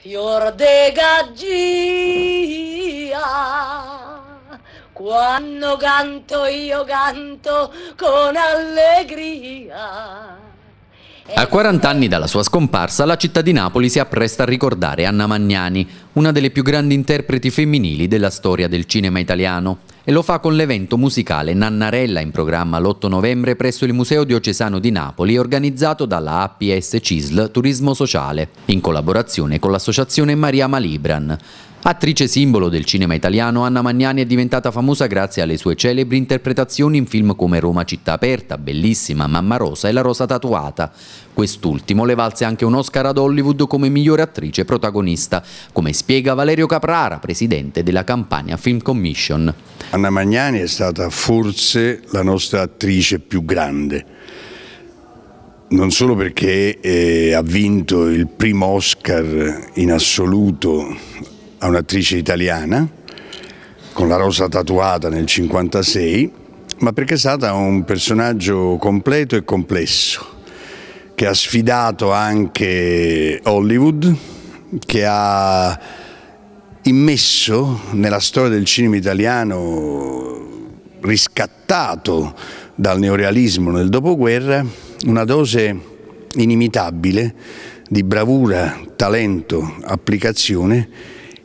fior de gaggia. Quando canto io canto con allegria. A 40 anni dalla sua scomparsa, la città di Napoli si appresta a ricordare Anna Magnani, una delle più grandi interpreti femminili della storia del cinema italiano e lo fa con l'evento musicale Nannarella in programma l'8 novembre presso il Museo Diocesano di Napoli organizzato dalla APS CISL Turismo Sociale in collaborazione con l'associazione Maria Malibran. Attrice simbolo del cinema italiano, Anna Magnani è diventata famosa grazie alle sue celebri interpretazioni in film come Roma città aperta, Bellissima, Mamma Rosa e La Rosa tatuata. Quest'ultimo le valse anche un Oscar ad Hollywood come migliore attrice protagonista, come spiega Valerio Caprara, presidente della Campania Film Commission. Anna Magnani è stata forse la nostra attrice più grande, non solo perché eh, ha vinto il primo Oscar in assoluto a un'attrice italiana, con la rosa tatuata nel 1956, ma perché è stata un personaggio completo e complesso, che ha sfidato anche Hollywood, che ha immesso nella storia del cinema italiano, riscattato dal neorealismo nel dopoguerra, una dose inimitabile di bravura, talento, applicazione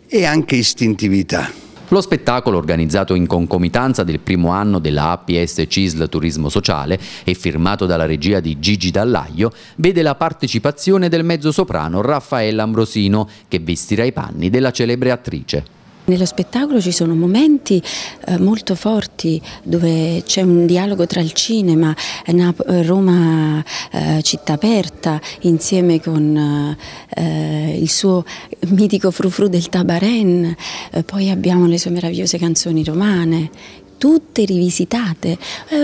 e anche istintività. Lo spettacolo, organizzato in concomitanza del primo anno della APS CISL Turismo Sociale e firmato dalla regia di Gigi Dallaglio, vede la partecipazione del mezzosoprano Raffaella Ambrosino, che vestirà i panni della celebre attrice. Nello spettacolo ci sono momenti eh, molto forti dove c'è un dialogo tra il cinema, eh, Roma eh, città aperta insieme con il suo mitico frufru del Tabarén, poi abbiamo le sue meravigliose canzoni romane tutte rivisitate.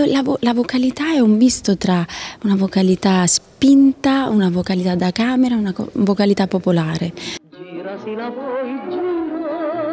La, vo la, vocalità è un misto tra una vocalità spinta, una vocalità da camera, una vocalità popolare. Girasi la Gira,